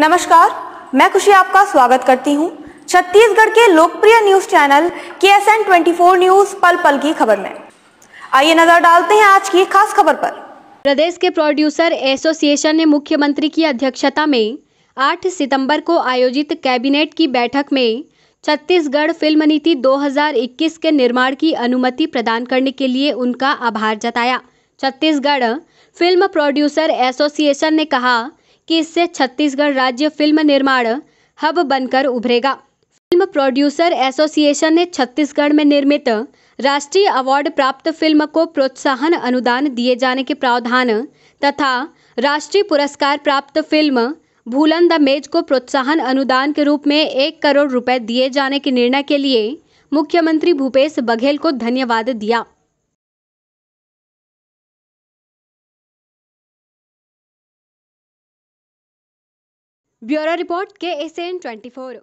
नमस्कार मैं खुशी आपका स्वागत करती हूँ छत्तीसगढ़ के लोकप्रिय news channel K S N twenty four news पल पल की खबर में आइए नजर डालते हैं आज की खास खबर पर प्रदेश के प्रोड्यूसर एसोसिएशन ने मुख्यमंत्री की अध्यक्षता में 8 सितंबर को आयोजित कैबिनेट की बैठक में छत्तीसगढ़ फिल्म नीति 2021 के निर्माण की अनुमति प्रदान करने के लिए उनका आभार जताया छत्तीसगढ़ फिल्म प्रोड्यूसर एसोसिएशन ने कहा कि इससे छत्तीसगढ़ राज्य फिल्म निर्माण हब बनकर उभरेगा फिल्म प्रोड्यूसर एसोसिएशन ने छत्तीसगढ़ में निर्मित राष्ट्रीय अवार्ड प्राप्त फिल्म को प्रोत्साहन अनुदान दिए जाने के प्रावधान तथा राष्ट्रीय पुरस्कार प्राप्त फिल्म भूलन द मेज को प्रोत्साहन अनुदान के रूप में एक करोड़ रुपए दिए जाने के निर्णय के लिए मुख्यमंत्री भूपेश बघेल को धन्यवाद दिया bureau report K S N twenty four